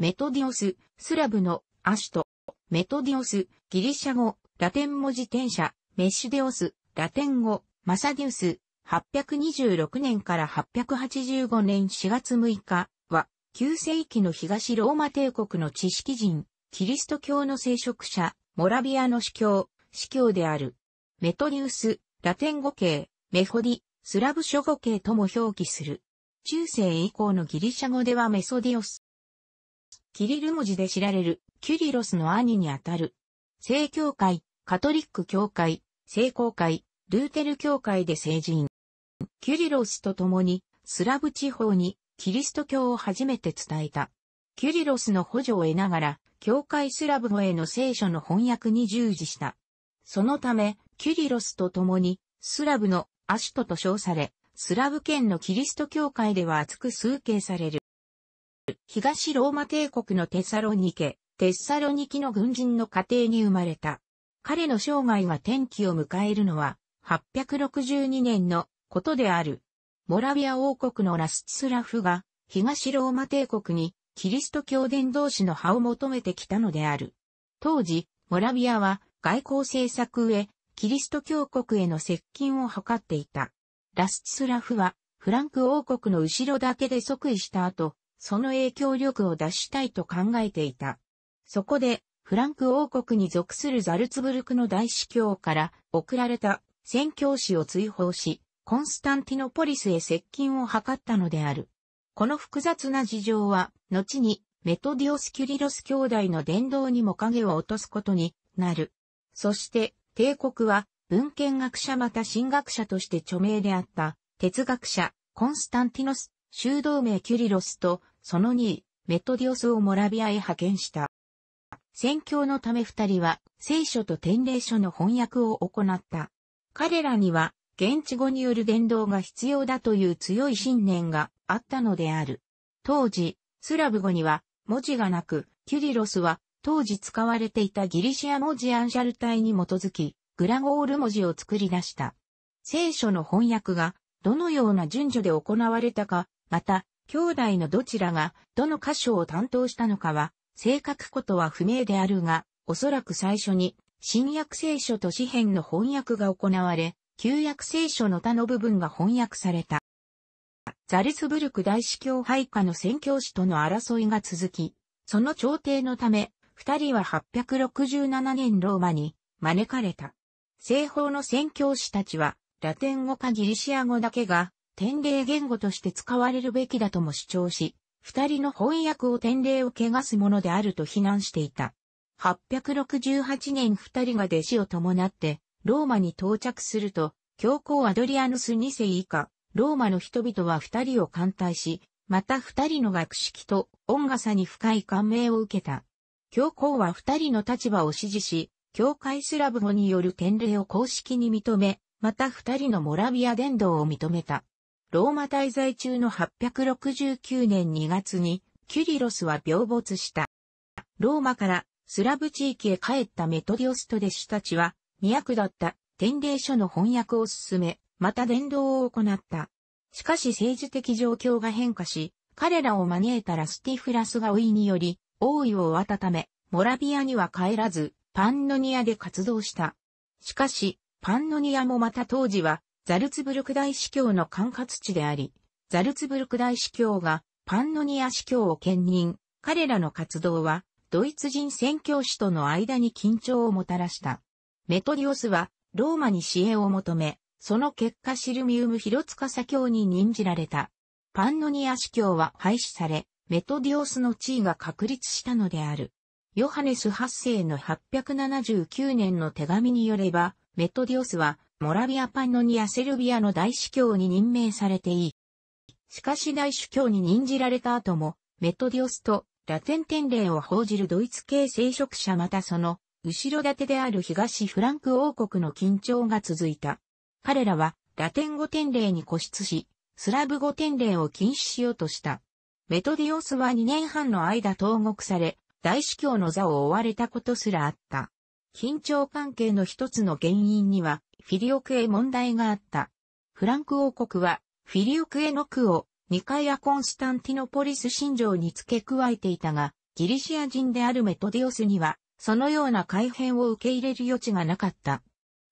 メトディオス、スラブのアシュト、メトディオス、ギリシャ語、ラテン文字転写、メッシュデオス、ラテン語、マサディウス、826年から885年4月6日は、9世紀の東ローマ帝国の知識人、キリスト教の聖職者、モラビアの司教、司教である。メトディウス、ラテン語系、メホディ、スラブ諸語系とも表記する。中世以降のギリシャ語ではメソディオスキリル文字で知られるキュリロスの兄にあたる。正教会、カトリック教会、聖公会、ルーテル教会で成人。キュリロスと共にスラブ地方にキリスト教を初めて伝えた。キュリロスの補助を得ながら、教会スラブ語への聖書の翻訳に従事した。そのため、キュリロスと共に、スラブのアシュトと称され、スラブ圏のキリスト教会では厚く崇敬される。東ローマ帝国のテサロニケ、テッサロニキの軍人の家庭に生まれた。彼の生涯が転機を迎えるのは、862年のことである。モラビア王国のラスツラフが、東ローマ帝国に、キリスト教伝道師の派を求めてきたのである。当時、モラビアは、外交政策へ、キリスト教国への接近を図っていた。ラスツラフは、フランク王国の後ろ盾で即位した後、その影響力を出したいと考えていた。そこで、フランク王国に属するザルツブルクの大司教から送られた宣教師を追放し、コンスタンティノポリスへ接近を図ったのである。この複雑な事情は、後にメトディオス・キュリロス兄弟の伝道にも影を落とすことになる。そして、帝国は文献学者また神学者として著名であった哲学者コンスタンティノス、修道名キュリロスとその2位、メトディオスをモラビアへ派遣した。宣教のため二人は聖書と天霊書の翻訳を行った。彼らには現地語による伝道が必要だという強い信念があったのである。当時、スラブ語には文字がなく、キュリロスは当時使われていたギリシア文字アンシャル体に基づき、グラゴール文字を作り出した。聖書の翻訳がどのような順序で行われたか、また兄弟のどちらがどの箇所を担当したのかは、正確ことは不明であるが、おそらく最初に、新約聖書と詩篇の翻訳が行われ、旧約聖書の他の部分が翻訳された。ザルツブルク大司教配下の宣教師との争いが続き、その調停のため、二人は867年ローマに招かれた。西方の宣教師たちは、ラテン語かギリシア語だけが典礼言語として使われるべきだとも主張し、二人の翻訳を典礼を汚すものであると非難していた。868年二人が弟子を伴って、ローマに到着すると、教皇アドリアヌス二世以下、ローマの人々は二人を歓待し、また二人の学識と音楽さに深い感銘を受けた。教皇は二人の立場を支持し、教会スラブ語による典礼を公式に認め、また二人のモラビア伝道を認めた。ローマ滞在中の869年2月にキュリロスは病没した。ローマからスラブ地域へ帰ったメトディオスト弟子たちは、未役だった天礼書の翻訳を進め、また伝道を行った。しかし政治的状況が変化し、彼らを招いたラスティフラスが老いにより、王位を終わたため、モラビアには帰らず、パンノニアで活動した。しかし、パンノニアもまた当時はザルツブルク大司教の管轄地であり、ザルツブルク大司教がパンノニア司教を兼任、彼らの活動はドイツ人宣教師との間に緊張をもたらした。メトディオスはローマに支援を求め、その結果シルミウム広塚左教に任じられた。パンノニア司教は廃止され、メトディオスの地位が確立したのである。ヨハネス8世の879年の手紙によれば、メトディオスはモラビア・パンノニア・セルビアの大司教に任命されていい。しかし大主教に任じられた後も、メトディオスとラテン天霊を報じるドイツ系聖職者またその、後ろ盾である東フランク王国の緊張が続いた。彼らは、ラテン語天霊に固執し、スラブ語天霊を禁止しようとした。メトディオスは2年半の間投獄され、大司教の座を追われたことすらあった。緊張関係の一つの原因には、フィリオクエ問題があった。フランク王国は、フィリオクエの区を、ニカイア・コンスタンティノポリス信条に付け加えていたが、ギリシア人であるメトディオスには、そのような改変を受け入れる余地がなかった。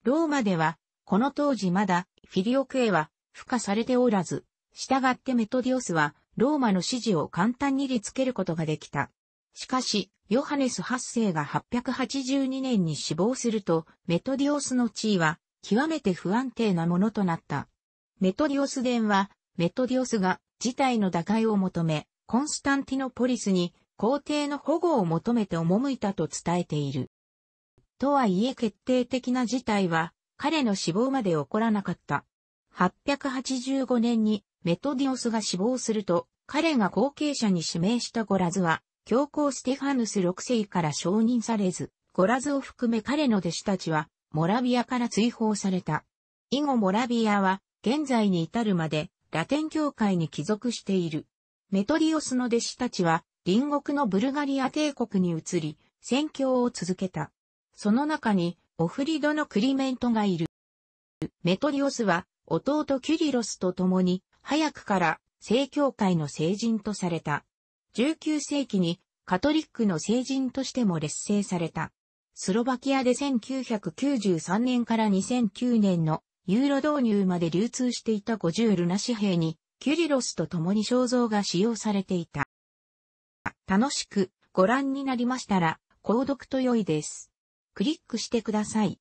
ローマでは、この当時まだ、フィリオクエは、付加されておらず、従ってメトディオスは、ローマの支持を簡単に立つけることができた。しかし、ヨハネス8世が882年に死亡すると、メトディオスの地位は極めて不安定なものとなった。メトディオス伝は、メトディオスが事態の打開を求め、コンスタンティノポリスに皇帝の保護を求めて赴いたと伝えている。とはいえ決定的な事態は、彼の死亡まで起こらなかった。885年にメトディオスが死亡すると、彼が後継者に指名したゴラズは、教皇ステファヌス6世から承認されず、ゴラズを含め彼の弟子たちは、モラビアから追放された。以後モラビアは、現在に至るまで、ラテン教会に帰属している。メトリオスの弟子たちは、隣国のブルガリア帝国に移り、宣教を続けた。その中に、オフリドのクリメントがいる。メトリオスは、弟キュリロスと共に、早くから、正教会の聖人とされた。19世紀に、カトリックの聖人としても劣勢された。スロバキアで1993年から2009年のユーロ導入まで流通していた50ルナ紙幣に、キュリロスと共に肖像が使用されていた。楽しくご覧になりましたら、購読と良いです。クリックしてください。